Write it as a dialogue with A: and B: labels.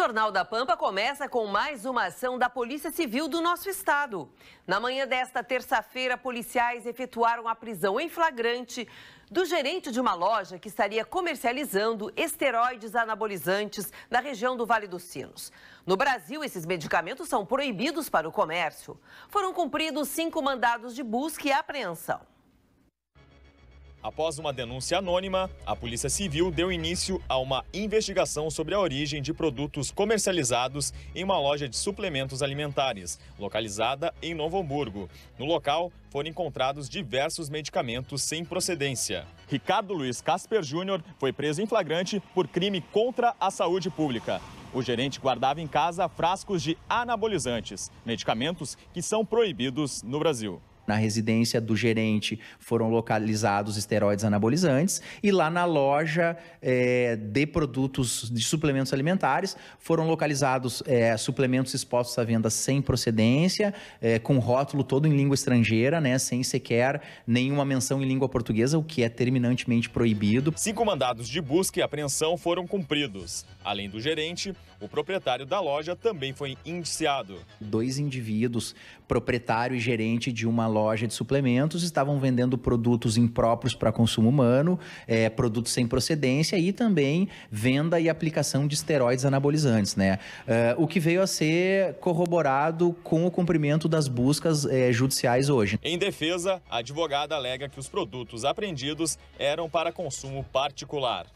A: Jornal da Pampa começa com mais uma ação da Polícia Civil do nosso estado. Na manhã desta terça-feira, policiais efetuaram a prisão em flagrante do gerente de uma loja que estaria comercializando esteroides anabolizantes na região do Vale dos Sinos. No Brasil, esses medicamentos são proibidos para o comércio. Foram cumpridos cinco mandados de busca e apreensão.
B: Após uma denúncia anônima, a Polícia Civil deu início a uma investigação sobre a origem de produtos comercializados em uma loja de suplementos alimentares, localizada em Novo Hamburgo. No local, foram encontrados diversos medicamentos sem procedência. Ricardo Luiz Casper Júnior foi preso em flagrante por crime contra a saúde pública. O gerente guardava em casa frascos de anabolizantes, medicamentos que são proibidos no Brasil
C: na residência do gerente foram localizados esteroides anabolizantes e lá na loja é, de produtos de suplementos alimentares foram localizados é, suplementos expostos à venda sem procedência, é, com rótulo todo em língua estrangeira, né, sem sequer nenhuma menção em língua portuguesa, o que é terminantemente proibido. Cinco
B: mandados de busca e apreensão foram cumpridos. Além do gerente, o proprietário da loja também foi indiciado. Dois indivíduos,
C: proprietário e gerente de uma loja de suplementos, estavam vendendo produtos impróprios para consumo humano, é, produtos sem procedência e também venda e aplicação de esteroides anabolizantes, né? É, o que veio a ser corroborado com o cumprimento das buscas é, judiciais hoje.
B: Em defesa, a advogada alega que os produtos apreendidos eram para consumo particular.